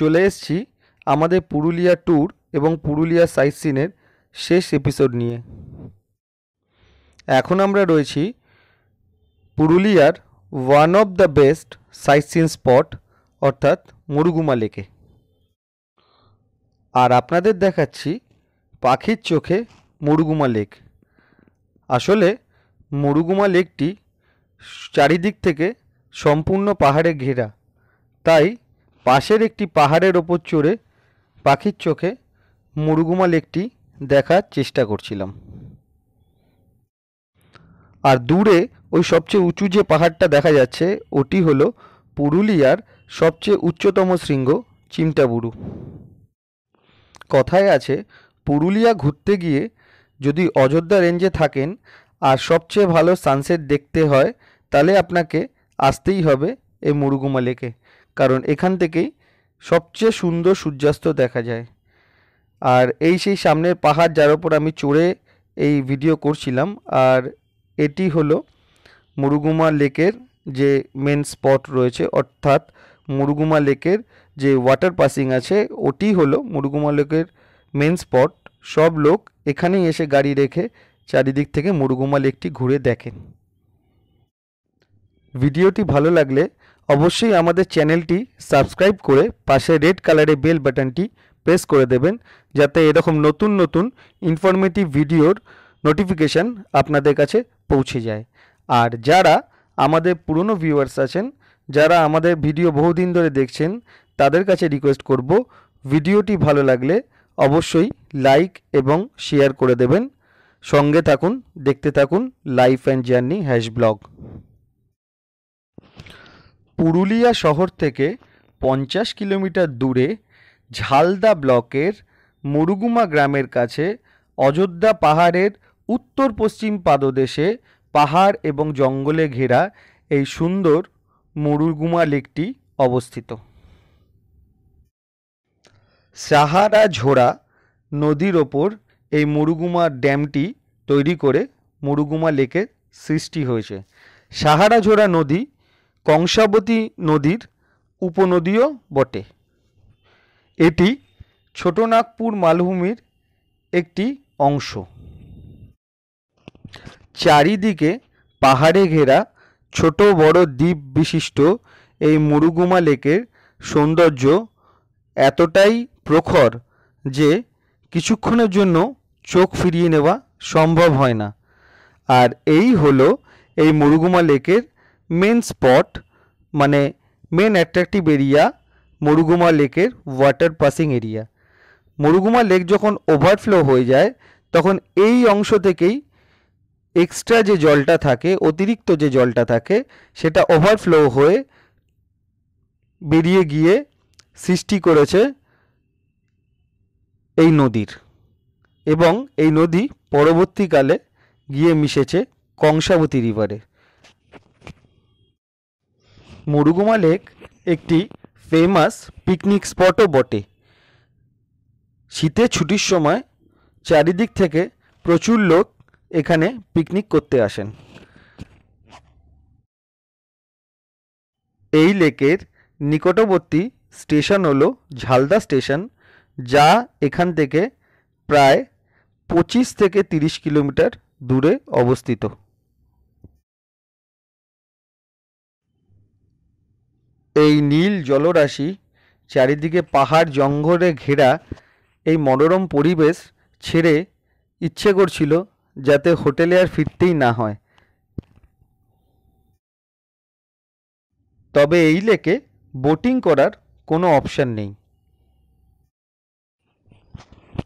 চলে এসছি আমাদের পুরুলিয়া ট্যুর এবং পুরুলিয়া সাইট সিনের শেষ এপিসোড নিয়ে এখন আমরা রয়েছি পুরুলিয়ার one of the best sightseeing spot অর্থাৎ মুরুগুমা লেকে আর আপনাদের দেখাচ্ছি পাখির চোখে মুরুগুমা লেক আসলে মুরুগুমা লেকটি চারিদিক থেকে সম্পূর্ণ পাহাড়ে ঘেরা তাই পাশের একটি পাহাড়ের ওপর চড়ে পাখির চোখে মুরুগুমা লেকটি দেখার চেষ্টা করছিলাম আর দূরে ওই সবচেয়ে উঁচু যে পাহাড়টা দেখা যাচ্ছে ওটি হল পুরুলিয়ার সবচেয়ে উচ্চতম শৃঙ্গ চিমটাবুরু কথায় আছে পুরুলিয়া ঘুরতে গিয়ে যদি অযোধ্যা রেঞ্জে থাকেন আর সবচেয়ে ভালো সানসেট দেখতে হয় তাহলে আপনাকে আসতেই হবে এই মুরুগুমা লেকে কারণ এখান থেকেই সবচেয়ে সুন্দর সূর্যাস্ত দেখা যায় আর এই সেই সামনের পাহাড় যার ওপর আমি চড়ে এই ভিডিও করছিলাম আর এটি হলো মুরুগুমা লেকের যে মেন স্পট রয়েছে অর্থাৎ মুরুগুমা লেকের যে ওয়াটার পাসিং আছে ওটি হলো মুরুগুমা লেকের মেন স্পট সব লোক এখানেই এসে গাড়ি রেখে চারিদিক থেকে মুরুগুমা লেকটি ঘুরে দেখেন ভিডিওটি ভালো লাগলে অবশ্যই আমাদের চ্যানেলটি সাবস্ক্রাইব করে পাশে রেড কালারে বেল বাটনটি প্রেস করে দেবেন যাতে এরকম নতুন নতুন ইনফরমেটিভ ভিডিওর নোটিফিকেশান আপনাদের কাছে পৌঁছে যায় আর যারা আমাদের পুরনো ভিউয়ার্স আছেন যারা আমাদের ভিডিও বহুদিন ধরে দেখছেন তাদের কাছে রিকোয়েস্ট করব ভিডিওটি ভালো লাগলে অবশ্যই লাইক এবং শেয়ার করে দেবেন সঙ্গে থাকুন দেখতে থাকুন life and journey hash blog Purulia শহর থেকে পঞ্চাশ কিলোমিটার দূরে ঝালদা ব্লকের মুরুগুমা গ্রামের কাছে অযোধ্যা পাহাড়ের উত্তর পশ্চিম পাদদেশে পাহাড় এবং জঙ্গলে ঘেরা এই সুন্দর মুরুগুমা লেকটি অবস্থিত সাহারা ঝোড়া নদীর ওপর এই মুরুগুমা ড্যামটি তৈরি করে মুরুগুমা লেকের সৃষ্টি হয়েছে সাহারা ঝোড়া নদী কংসাবতী নদীর উপনদীও বটে এটি ছোটনাগপুর মালভূমির একটি অংশ চারিদিকে পাহাড়ে ঘেরা ছোট বড় দ্বীপ বিশিষ্ট এই মুরুগুমা লেকের সৌন্দর্য এতটাই প্রখর যে কিছুক্ষণের জন্য চোখ ফিরিয়ে নেওয়া সম্ভব হয় না আর এই হলো এই মুরুগুমা লেকের মেন স্পট মানে মেন অ্যাট্রাকটিভ এরিয়া মরুগুমা লেকের water passing area Murguma lake যখন ওভারফ্লো হয়ে যায় তখন এই অংশ থেকেই এক্সট্রা যে জলটা থাকে অতিরিক্ত যে জলটা থাকে সেটা ওভারফ্লো হয়ে বেরিয়ে গিয়ে সৃষ্টি করেছে এই নদীর এবং এই নদী পরবর্তীকালে গিয়ে মিশেছে কংসাবতী রিভারে মুরুগুমা লেক একটি ফেমাস পিকনিক স্পটও বটে শীতে ছুটির সময় চারিদিক থেকে প্রচুর লোক এখানে পিকনিক করতে আসেন এই লেকের নিকটবর্তী স্টেশন হলো ঝালদা স্টেশন যা এখান থেকে প্রায় পঁচিশ থেকে তিরিশ কিলোমিটার দূরে অবস্থিত এই নীল জলরাশি চারিদিকে পাহাড় জঙ্গলে ঘেরা এই মনোরম পরিবেশ ছেড়ে ইচ্ছে করছিল যাতে হোটেলে আর ফিরতেই না হয় তবে এই লেকে বোটিং করার কোনো অপশান নেই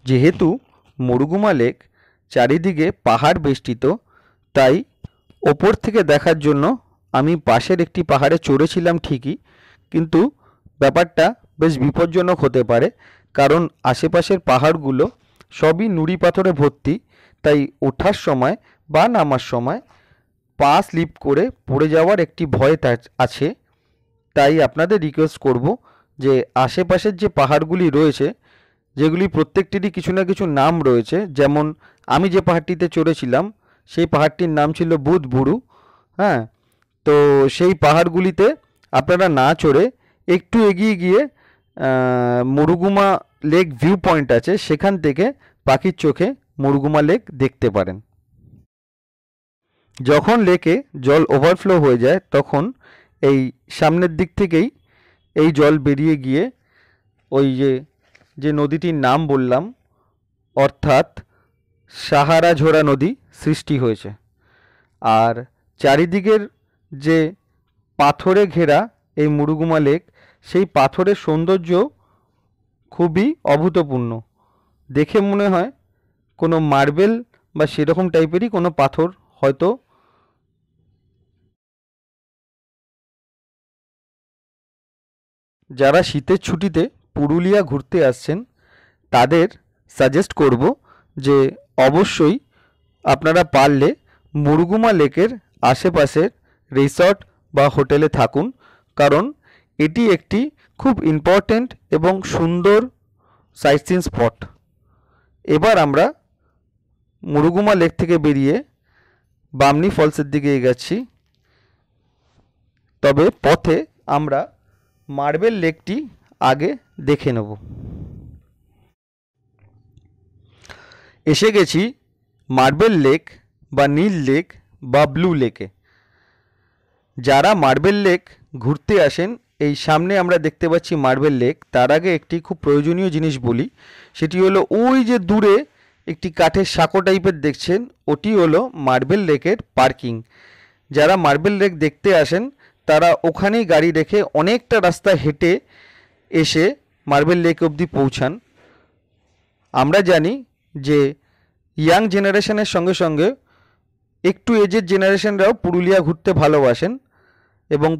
যেহেতু মরুগুমা লেক চারিদিকে পাহাড় বেষ্টিত তাই ওপর থেকে দেখার জন্য আমি পাশের একটি পাহাড়ে চড়েছিলাম ঠিকই কিন্তু ব্যাপারটা বেশ বিপজ্জনক হতে পারে কারণ আশেপাশের পাহাড়গুলো সবই নুড়ি পাথরে ভর্তি তাই ওঠার সময় বা নামার সময় পা স্লিপ করে পড়ে যাওয়ার একটি ভয় আছে তাই আপনাদের রিকোয়েস্ট করব যে আশেপাশের যে পাহাড়গুলি রয়েছে যেগুলি প্রত্যেকটিরই কিছু না কিছু নাম রয়েছে যেমন আমি যে পাহাড়টিতে চড়েছিলাম সেই পাহাড়টির নাম ছিল বুধবুরু হ্যাঁ তো সেই পাহাড়গুলিতে আপনারা না চড়ে একটু এগিয়ে গিয়ে মুরুগুমা লেক ভিউ পয়েন্ট আছে সেখান থেকে পাখির চোখে মুরুগুমা লেক দেখতে পারেন যখন লেকে জল ওভারফ্লো হয়ে যায় তখন এই সামনের দিক থেকেই এই জল বেরিয়ে গিয়ে ওই যে যে নদীটির নাম বললাম অর্থাৎ সাহারা ঝোড়া নদী সৃষ্টি হয়েছে আর চারিদিকের যে পাথরে ঘেরা এই মুরুগুমা লেক সেই পাথরের সৌন্দর্য খুবই অভূতপূর্ণ দেখে মনে হয় কোনো মার্বেল বা সেরকম টাইপেরই কোনো পাথর হয়তো যারা শীতের ছুটিতে পুরুলিয়া ঘুরতে আসছেন তাদের সাজেস্ট করব যে অবশ্যই আপনারা পারলে মুরগুমা লেকের আশেপাশের রিসর্ট বা হোটেলে থাকুন কারণ এটি একটি খুব ইম্পর্ট্যান্ট এবং সুন্দর সাইটসিন স্পট এবার আমরা মুরুগুমা লেক থেকে বেরিয়ে বামনি ফলসের দিকে এগাচ্ছি তবে পথে আমরা মার্বেল লেকটি আগে দেখে নেব এসে গেছি মার্বেল লেক বা নীল লেক বা ব্লু লেকে যারা মার্বেল লেক ঘুরতে আসেন এই সামনে আমরা দেখতে পাচ্ছি মার্বেল লেক তার আগে একটি খুব প্রয়োজনীয় জিনিস বলি সেটি হলো ওই যে দূরে একটি কাঠের সাঁকো টাইপের দেখছেন ওটি হলো মার্বেল লেকের পার্কিং যারা মার্বেল লেক দেখতে আসেন তারা ওখানেই গাড়ি রেখে অনেকটা রাস্তা হেঁটে এসে মার্বেল লেক অবধি পৌঁছান আমরা জানি যে ইয়াং জেনারেশনের সঙ্গে সঙ্গে একটু এজের জেনারেশনরাও পুরুলিয়া ঘুরতে ভালোবাসেন এবং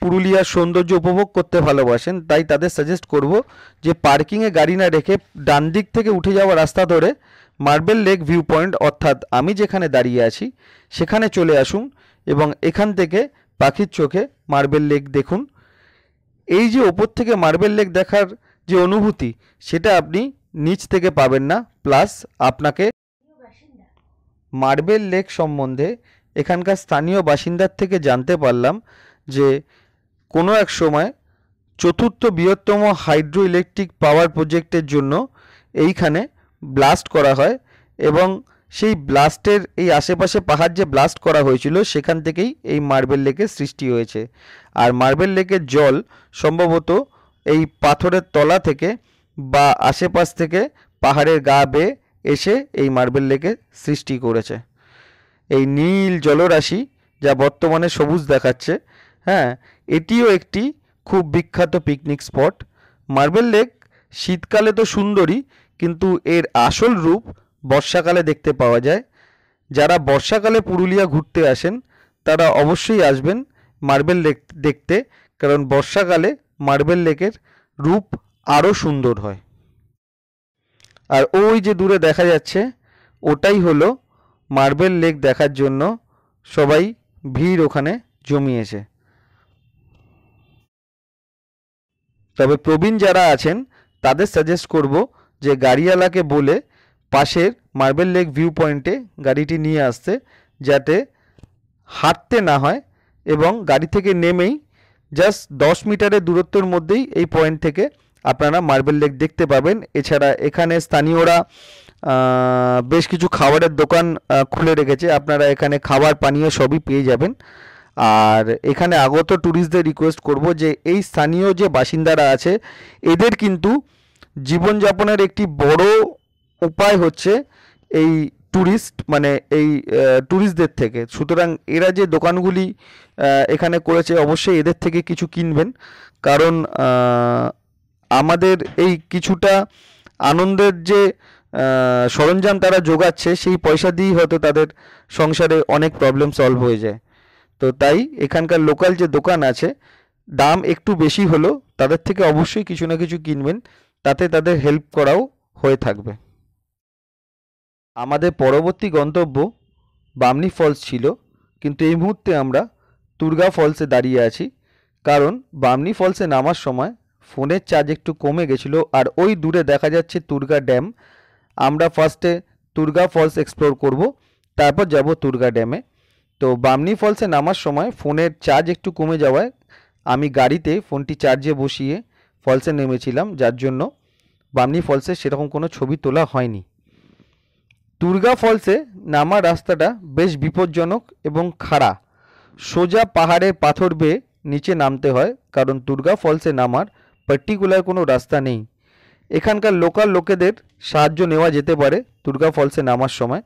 পুরুলিয়ার সৌন্দর্য উপভোগ করতে ভালোবাসেন তাই তাদের সাজেস্ট করব যে পার্কিংয়ে গাড়ি না রেখে ডান দিক থেকে উঠে যাওয়া রাস্তা ধরে মার্বেল লেক ভিউ পয়েন্ট অর্থাৎ আমি যেখানে দাঁড়িয়ে আছি সেখানে চলে আসুন এবং এখান থেকে পাখির চোখে মার্বেল লেক দেখুন এই যে ওপর থেকে মার্বেল লেক দেখার যে অনুভূতি সেটা আপনি নিচ থেকে পাবেন না প্লাস আপনাকে মার্বেল লেক সম্বন্ধে এখানকার স্থানীয় বাসিন্দার থেকে জানতে পারলাম যে কোনো এক সময় চতুর্থ বৃহত্তম হাইড্রো ইলেকট্রিক পাওয়ার প্রজেক্টের জন্য এইখানে ব্লাস্ট করা হয় এবং সেই ব্লাস্টের এই আশেপাশে পাহাড় যে ব্লাস্ট করা হয়েছিল সেখান থেকেই এই মার্বেল লেকের সৃষ্টি হয়েছে আর মার্বেল লেকের জল সম্ভবত এই পাথরের তলা থেকে বা আশেপাশ থেকে পাহাড়ের গা বেয়ে এসে এই মার্বেল লেকের সৃষ্টি করেছে এই নীল জলরাশি যা বর্তমানে সবুজ দেখাচ্ছে হ্যাঁ এটিও একটি খুব বিখ্যাত পিকনিক স্পট মার্বেল লেক শীতকালে তো সুন্দরই কিন্তু এর আসল রূপ বর্ষাকালে দেখতে পাওয়া যায় যারা বর্ষাকালে পুরুলিয়া ঘুরতে আসেন তারা অবশ্যই আসবেন মার্বেল লেক দেখতে কারণ বর্ষাকালে মার্বেল লেকের রূপ আরও সুন্দর হয় আর ওই যে দূরে দেখা যাচ্ছে ওটাই হলো মার্বেল লেক দেখার জন্য সবাই ভিড় ওখানে জমিয়েছে তবে প্রবীণ যারা আছেন তাদের সাজেস্ট করব যে গাড়িওয়ালাকে বলে পাশের মার্বেল লেক ভিউ পয়েন্টে গাড়িটি নিয়ে আসতে যাতে হাঁটতে না হয় এবং গাড়ি থেকে নেমেই জাস্ট দশ মিটারের দূরত্বর মধ্যেই এই পয়েন্ট থেকে আপনারা মার্বেল লেক দেখতে পাবেন এছাড়া এখানে স্থানীয়রা বেশ কিছু খাবারের দোকান খুলে রেখেছে আপনারা এখানে খাবার পানীয় সবই পেয়ে যাবেন আর এখানে আগত ট্যুরিস্টদের রিকোয়েস্ট করব যে এই স্থানীয় যে বাসিন্দারা আছে এদের কিন্তু জীবনযাপনের একটি বড় উপায় হচ্ছে এই ট্যুরিস্ট মানে এই ট্যুরিস্টদের থেকে সুতরাং এরা যে দোকানগুলি এখানে করেছে অবশ্যই এদের থেকে কিছু কিনবেন কারণ আমাদের এই কিছুটা আনন্দের যে সরঞ্জাম তারা যোগাচ্ছে সেই পয়সা দিয়েই হয়তো তাদের সংসারে অনেক প্রবলেম সলভ হয়ে যায় তো তাই এখানকার লোকাল যে দোকান আছে দাম একটু বেশি হলো তাদের থেকে অবশ্যই কিছু না কিছু কিনবেন তাতে তাদের হেল্প করাও হয়ে থাকবে আমাদের পরবর্তী গন্তব্য বামনি ফলস ছিল কিন্তু এই মুহূর্তে আমরা তুর্গা ফলসে দাঁড়িয়ে আছি কারণ বামনি ফলসে নামার সময় ফোনের চার্জ একটু কমে গেছিলো আর ওই দূরে দেখা যাচ্ছে তুর্গা ড্যাম আমরা ফার্স্টে তুর্গা ফলস এক্সপ্লোর করব তারপর যাব তুর্গা ড্যামে তো বামনি ফলসে নামার সময় ফোনের চার্জ একটু কমে যাওয়ায় আমি গাড়িতে ফোনটি চার্জে বসিয়ে ফলসে নেমেছিলাম যার জন্য বামনি ফলসে সেরকম কোনো ছবি তোলা হয়নি দুর্গা ফলসে নামার রাস্তাটা বেশ বিপজ্জনক এবং খাড়া সোজা পাহাড়ে পাথর বেয়ে নিচে নামতে হয় কারণ দুর্গা ফলসে নামার পার্টিকুলার কোনো রাস্তা নেই এখানকার লোকাল লোকেদের সাহায্য নেওয়া যেতে পারে দুর্গা ফলসে নামার সময়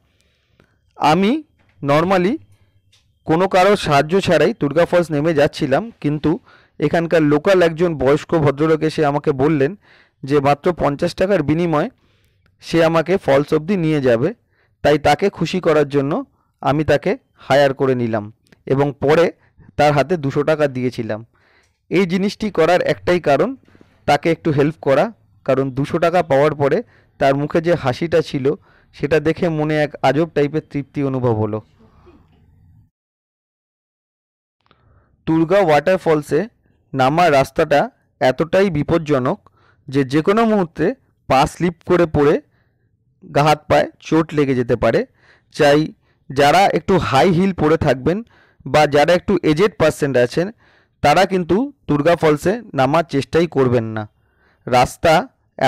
আমি নর্মালি কোনো কারো সাহায্য ছাড়াই দুর্গা ফলস নেমে যাচ্ছিলাম কিন্তু এখানকার লোকাল একজন বয়স্ক ভদ্রলোক এসে আমাকে বললেন যে মাত্র পঞ্চাশ টাকার বিনিময়ে সে আমাকে ফলস অবধি নিয়ে যাবে তাই তাকে খুশি করার জন্য আমি তাকে হায়ার করে নিলাম এবং পরে তার হাতে দুশো টাকা দিয়েছিলাম এই জিনিসটি করার একটাই কারণ তাকে একটু হেল্প করা কারণ দুশো টাকা পাওয়ার পরে তার মুখে যে হাসিটা ছিল সেটা দেখে মনে এক আজব টাইপের তৃপ্তি অনুভব হলো দুর্গা ওয়াটারফলসে নামার রাস্তাটা এতটাই বিপজ্জনক যে যে কোনো মুহূর্তে পা স্লিপ করে পড়ে হাত পায়ে চোট লেগে যেতে পারে চাই যারা একটু হাই হিল পরে থাকবেন বা যারা একটু এজেড পার্সেন্ট আছেন তারা কিন্তু দুর্গা ফলসে নামার চেষ্টাই করবেন না রাস্তা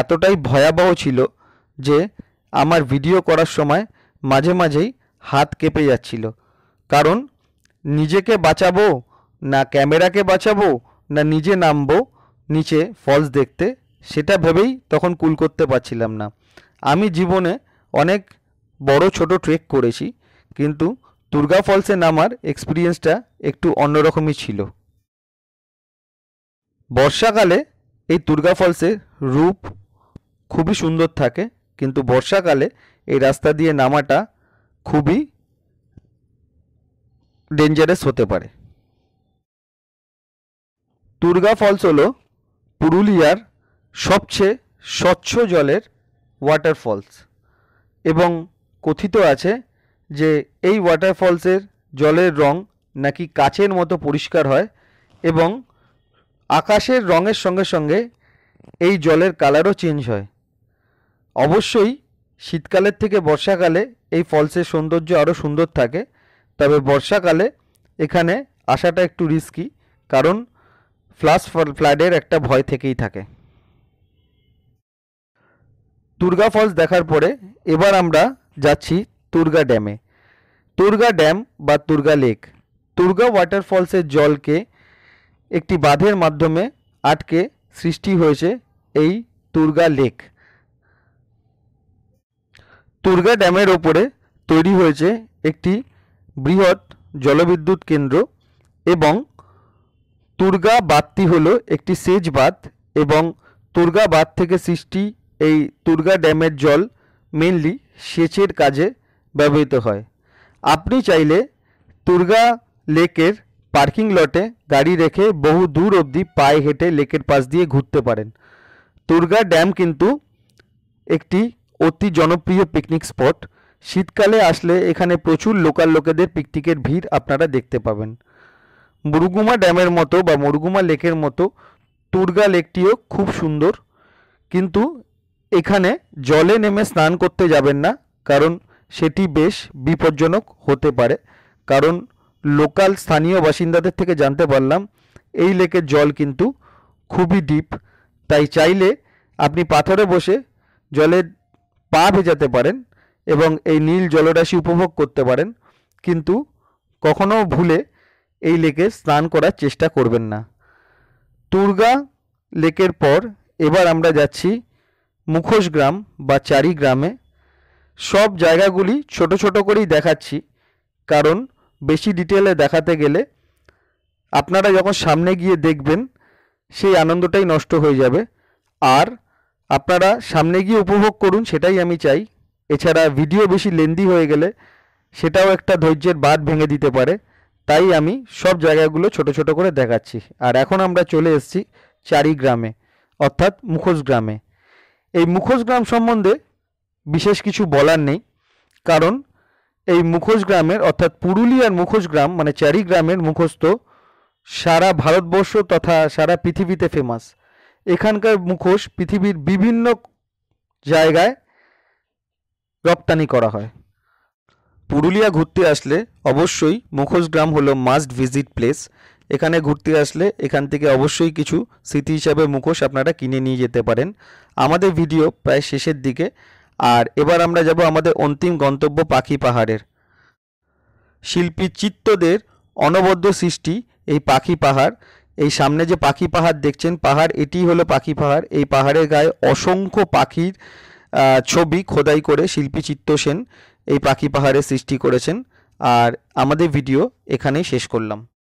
এতটাই ভয়াবহ ছিল যে আমার ভিডিও করার সময় মাঝে মাঝেই হাত কেঁপে যাচ্ছিল কারণ নিজেকে বাঁচাবো না ক্যামেরাকে বাঁচাবো না নিজে নামবো নিচে ফলস দেখতে সেটা ভেবেই তখন কুল করতে পারছিলাম না আমি জীবনে অনেক বড় ছোট ট্রেক করেছি কিন্তু দুর্গা ফলসে নামার এক্সপিরিয়েন্সটা একটু অন্যরকমই ছিল বর্ষাকালে এই দুর্গা ফলসের রূপ খুবই সুন্দর থাকে কিন্তু বর্ষাকালে এই রাস্তা দিয়ে নামাটা খুবই ডেঞ্জারাস হতে পারে দুর্গা ফলস হলো পুরুলিয়ার সবচেয়ে স্বচ্ছ জলের ওয়াটারফলস এবং কথিত আছে যে এই ওয়াটারফলসের জলের রং নাকি কাচের মতো পরিষ্কার হয় এবং আকাশের রঙের সঙ্গে সঙ্গে এই জলের কালারও চেঞ্জ হয় অবশ্যই শীতকালের থেকে বর্ষাকালে এই ফলসের সৌন্দর্য আরও সুন্দর থাকে তবে বর্ষাকালে এখানে আসাটা একটু রিস্কি কারণ ফ্লাশ ফ্লাডের একটা ভয় থেকেই থাকে দুর্গা ফলস দেখার পরে এবার আমরা যাচ্ছি তুর্গা ড্যামে তুর্গা ড্যাম বা তুর্গা লেক তুর্গা ওয়াটারফলসের জলকে একটি বাঁধের মাধ্যমে আটকে সৃষ্টি হয়েছে এই তুর্গা লেক তুর্গা ড্যামের ওপরে তৈরি হয়েছে একটি বৃহৎ জলবিদ্যুৎ কেন্দ্র এবং তুর্গা বাঁধটি হল একটি সেচ বাঁধ এবং তুর্গা বাঁধ থেকে সৃষ্টি এই তুর্গা ড্যামের জল মেনলি সেচের কাজে ব্যবহৃত হয় আপনি চাইলে তুর্গা লেকের পার্কিং লটে গাড়ি রেখে বহু দূর অবধি পায়ে হেঁটে লেকের পাশ দিয়ে ঘুরতে পারেন তুর্গা ড্যাম কিন্তু একটি অতি জনপ্রিয় পিকনিক স্পট শীতকালে আসলে এখানে প্রচুর লোকাল লোকেদের পিকনিকের ভিড় আপনারা দেখতে পাবেন মুরুগুমা ড্যামের মতো বা মুরুগুমা লেকের মতো তুর্গা লেকটিও খুব সুন্দর কিন্তু এখানে জলে নেমে স্নান করতে যাবেন না কারণ সেটি বেশ বিপজ্জনক হতে পারে কারণ লোকাল স্থানীয় বাসিন্দাদের থেকে জানতে পারলাম এই লেকের জল কিন্তু খুবই ডিপ তাই চাইলে আপনি পাথরে বসে জলে পা ভেজাতে পারেন এবং এই নীল জলরাশি উপভোগ করতে পারেন কিন্তু কখনো ভুলে এই লেকে স্নান করার চেষ্টা করবেন না দুর্গা লেকের পর এবার আমরা যাচ্ছি মুখোশ গ্রাম বা চারি গ্রামে সব জায়গাগুলি ছোট ছোট করেই দেখাচ্ছি কারণ বেশি ডিটেলে দেখাতে গেলে আপনারা যখন সামনে গিয়ে দেখবেন সেই আনন্দটাই নষ্ট হয়ে যাবে আর আপনারা সামনে গিয়ে উপভোগ করুন সেটাই আমি চাই এছাড়া ভিডিও বেশি লেন্দি হয়ে গেলে সেটাও একটা ধৈর্যের বাদ ভেঙে দিতে পারে তাই আমি সব জায়গাগুলো ছোট ছোট করে দেখাচ্ছি আর এখন আমরা চলে এসেছি চারি গ্রামে অর্থাৎ মুখোশ গ্রামে এই মুখোশ গ্রাম সম্বন্ধে বিশেষ কিছু বলার নেই কারণ এই মুখোশ গ্রামের অর্থাৎ পুরুলিয়ার মুখোশ গ্রাম মানে চারি গ্রামের মুখস্থ সারা ভারতবর্ষ তথা সারা পৃথিবীতে ফেমাস এখানকার মুখোশ পৃথিবীর বিভিন্ন জায়গায় রপ্তানি করা হয় পুরুলিয়া ঘুরতে আসলে অবশ্যই মুখোশগ্রাম হলো মাস্ট ভিজিট প্লেস এখানে ঘুরতে আসলে এখান থেকে অবশ্যই কিছু স্মৃতি হিসাবে মুখোশ আপনারা কিনে নিয়ে যেতে পারেন আমাদের ভিডিও প্রায় শেষের দিকে আর এবার আমরা যাব আমাদের অন্তিম গন্তব্য পাখি পাহাড়ের শিল্পী চিত্তদের অনবদ্য সৃষ্টি এই পাখি পাহাড় এই সামনে যে পাখি পাহাড় দেখছেন পাহাড় এটি হলো পাখি পাহাড় এই পাহাড়ের গায়ে অসংখ্য পাখির ছবি খোদাই করে শিল্পী চিত্ত সেন এই পাখি পাহাড়ের সৃষ্টি করেছেন আর আমাদের ভিডিও এখানেই শেষ করলাম